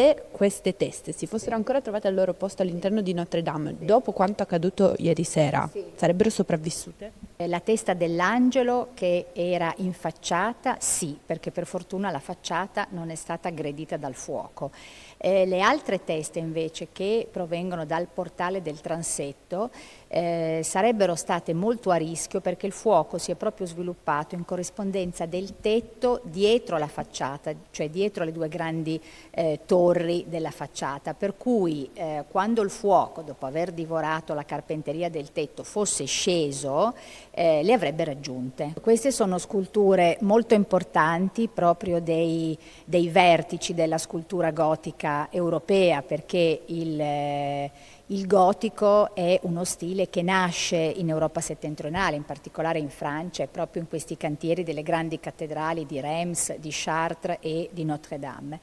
se queste teste si fossero ancora trovate al loro posto all'interno di Notre Dame, dopo quanto accaduto ieri sera, sarebbero sopravvissute? Eh, la testa dell'angelo che era in facciata, sì, perché per fortuna la facciata non è stata aggredita dal fuoco. Eh, le altre teste invece che provengono dal portale del transetto eh, sarebbero state molto a rischio perché il fuoco si è proprio sviluppato in corrispondenza del tetto dietro la facciata, cioè dietro le due grandi eh, torri della facciata, per cui eh, quando il fuoco, dopo aver divorato la carpenteria del tetto, fosse sceso, eh, le avrebbe raggiunte. Queste sono sculture molto importanti proprio dei, dei vertici della scultura gotica europea perché il, eh, il gotico è uno stile che nasce in Europa settentrionale, in particolare in Francia e proprio in questi cantieri delle grandi cattedrali di Reims, di Chartres e di Notre Dame.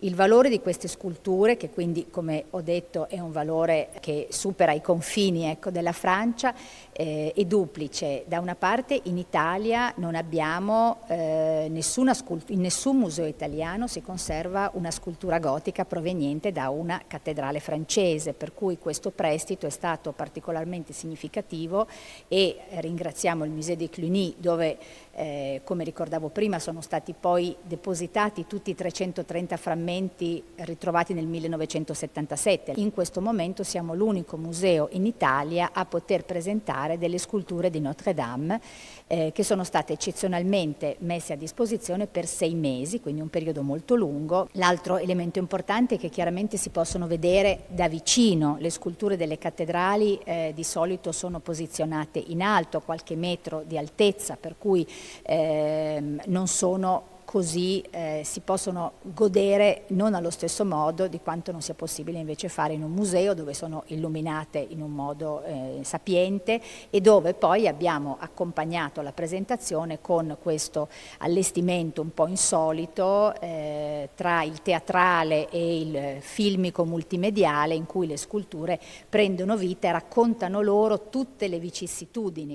Il valore di queste sculture, che quindi come ho detto è un valore che supera i confini ecco, della Francia, eh, è duplice. Da una parte in Italia non abbiamo eh, nessuna scultura, in nessun museo italiano si conserva una scultura gotica proveniente da una cattedrale francese, per cui questo prestito è stato particolarmente significativo e ringraziamo il Musée de Cluny dove, eh, come ricordavo prima, sono stati poi depositati tutti i 330 frammenti frammenti ritrovati nel 1977. In questo momento siamo l'unico museo in Italia a poter presentare delle sculture di Notre Dame eh, che sono state eccezionalmente messe a disposizione per sei mesi, quindi un periodo molto lungo. L'altro elemento importante è che chiaramente si possono vedere da vicino le sculture delle cattedrali eh, di solito sono posizionate in alto, a qualche metro di altezza, per cui eh, non sono così eh, si possono godere non allo stesso modo di quanto non sia possibile invece fare in un museo dove sono illuminate in un modo eh, sapiente e dove poi abbiamo accompagnato la presentazione con questo allestimento un po' insolito eh, tra il teatrale e il filmico multimediale in cui le sculture prendono vita e raccontano loro tutte le vicissitudini.